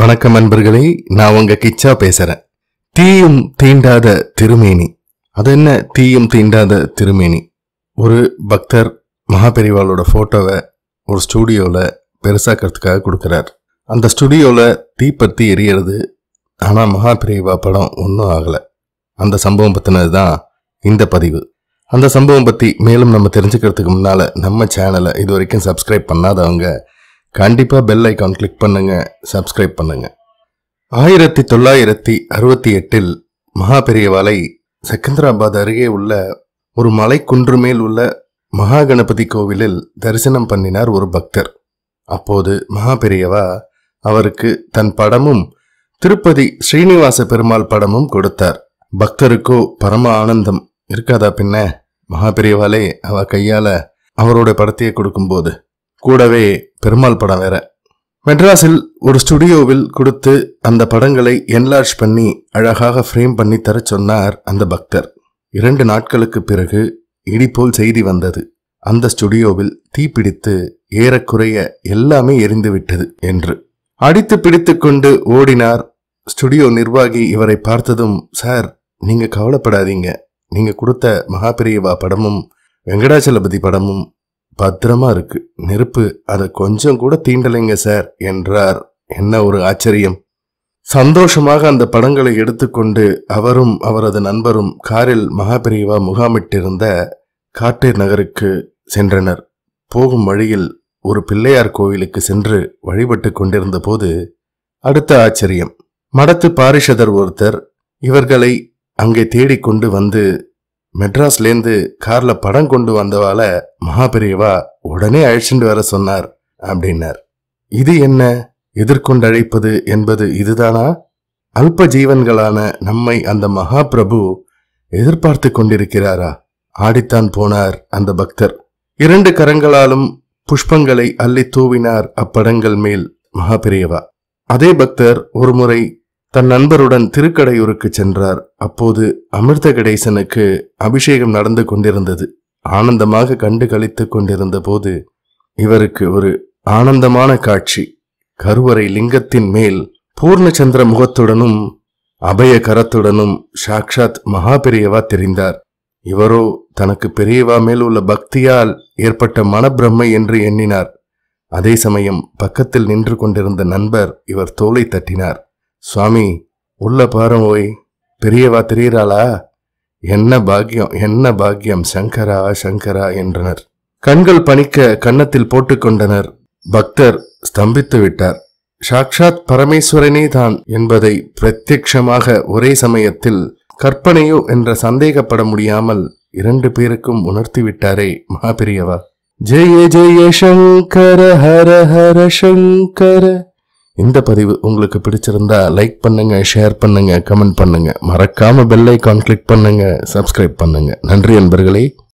வணக்கம் அன்பர்களே நான் உங்க கிச்சா பேசுறேன் தீயும் தீண்டாத திருமேனி அது என்ன தீயும் தீண்டாத திருமேனி ஒரு பக்தர் மகாபெரிவாளோட ஃபோட்டோவை ஒரு ஸ்டூடியோவில் பெருசாக்கிறதுக்காக கொடுக்குறார் அந்த ஸ்டுடியோவில் தீப்பத்தி எரியறது ஆனால் மகாபெரிவா படம் ஒன்றும் ஆகலை அந்த சம்பவம் பற்றினது தான் இந்த பதிவு அந்த சம்பவம் பற்றி மேலும் நம்ம தெரிஞ்சுக்கிறதுக்கு முன்னால் நம்ம சேனலை இது வரைக்கும் சப்ஸ்கிரைப் பண்ணாதவங்க கண்டிப்பாக பெல் ஐக்கான் கிளிக் பண்ணுங்கள் சப்ஸ்கிரைப் பண்ணுங்கள் ஆயிரத்தி தொள்ளாயிரத்தி அறுபத்தி எட்டில் மகா பெரியவாலை செகந்தராபாத் அருகே உள்ள ஒரு மலை குன்று மேல் உள்ள மகா கணபதி கோவிலில் தரிசனம் பண்ணினார் ஒரு பக்தர் அப்போது மகா பெரியவா அவருக்கு தன் படமும் திருப்பதி ஸ்ரீனிவாச பெருமாள் படமும் கொடுத்தார் பக்தருக்கோ பரம ஆனந்தம் இருக்காதா பின்ன மகா பெரியவாலே அவ கையால அவரோட படத்தையே கொடுக்கும்போது கூடவே பெருமாள் படம் வேற மெட்ராஸில் ஒரு ஸ்டுடியோவில் கொடுத்து அந்த படங்களை என்லார்ஜ் பண்ணி அழகாக ஃப்ரேம் பண்ணி தர சொன்னார் அந்த பக்தர் இரண்டு நாட்களுக்கு பிறகு இடிபோல் செய்தி வந்தது அந்த ஸ்டுடியோவில் தீப்பிடித்து ஏறக்குறைய எல்லாமே எரிந்துவிட்டது என்று அடித்து பிடித்து கொண்டு ஓடினார் ஸ்டுடியோ நிர்வாகி இவரை பார்த்ததும் சார் நீங்க கவலைப்படாதீங்க நீங்க கொடுத்த மகாபிரியவா படமும் வெங்கடாச்சலபதி படமும் பத்திரமா இருக்கு நெருப்பு அதை கொஞ்சம் கூட தீண்டலைங்க சார் என்றார் என்ன ஒரு ஆச்சரியம் சந்தோஷமாக அந்த படங்களை எடுத்துக்கொண்டு அவரும் அவரது நண்பரும் காரில் மகாபிரிவா முகாமிட்டிருந்த காட்டேர் நகருக்கு சென்றனர் போகும் வழியில் ஒரு பிள்ளையார் கோவிலுக்கு சென்று வழிபட்டு கொண்டிருந்த போது அடுத்த ஆச்சரியம் மடத்து பாரிஷதர் ஒருத்தர் இவர்களை அங்கே தேடிக்கொண்டு வந்து மெட்ராஸ்லேருந்து கார்ல படம் கொண்டு வந்தவால மகாபெரியவா உடனே அழைச்சிட்டு வர சொன்னார் அப்படின்னார் இது என்ன எதிர்கொண்டு அழைப்பது என்பது இதுதானா அல்ப ஜீவன்களான நம்மை அந்த மகா பிரபு எதிர்பார்த்து கொண்டிருக்கிறாரா ஆடித்தான் போனார் அந்த பக்தர் இரண்டு கரங்களாலும் புஷ்பங்களை அள்ளி தூவினார் அப்படங்கள் மேல் மகாபெரியவா அதே பக்தர் ஒருமுறை தன் நண்பருடன் திருக்கடையூருக்கு சென்றார் அப்போது அமிர்த கடேசனுக்கு அபிஷேகம் நடந்து கொண்டிருந்தது ஆனந்தமாக கண்டு கழித்து கொண்டிருந்த போது இவருக்கு ஒரு ஆனந்தமான காட்சி கருவறை லிங்கத்தின் மேல் பூர்ணச்சந்திர முகத்துடனும் அபய கரத்துடனும் சாக்ஷாத் மகா பெரியவா தெரிந்தார் இவரோ தனக்கு பெரியவா மேல் உள்ள பக்தியால் ஏற்பட்ட மனப்பிரம்மை என்று எண்ணினார் அதே சமயம் பக்கத்தில் நின்று கொண்டிருந்த நண்பர் இவர் தோலை தட்டினார் சுவாமி உள்ள பாரு ஓய் பெரியவா தெரிகிறாளா என்ன பாக்கியம் என்ன பாக்கியம் சங்கரா சங்கரா என்றனர் கண்கள் பணிக்க கன்னத்தில் போட்டுக்கொண்டனர் பக்தர் ஸ்தம்பித்து விட்டார் சாக்ஷாத் பரமேஸ்வரனே தான் என்பதை பிரத்யக்ஷமாக ஒரே சமயத்தில் கற்பனையோ என்ற சந்தேகப்பட முடியாமல் இரண்டு பேருக்கும் உணர்த்தி விட்டாரே மகாபெரியவா ஜெய ஜெய சங்கர ஹர ஹர சங்கர இந்த பதிவு உங்களுக்கு பிடிச்சிருந்தா லைக் பண்ணுங்கள் ஷேர் பண்ணுங்கள் கமெண்ட் பண்ணுங்கள் மறக்காமல் பெல் ஐக்கான் கிளிக் பண்ணுங்கள் சப்ஸ்கிரைப் பண்ணுங்கள் நன்றி அன்பர்களே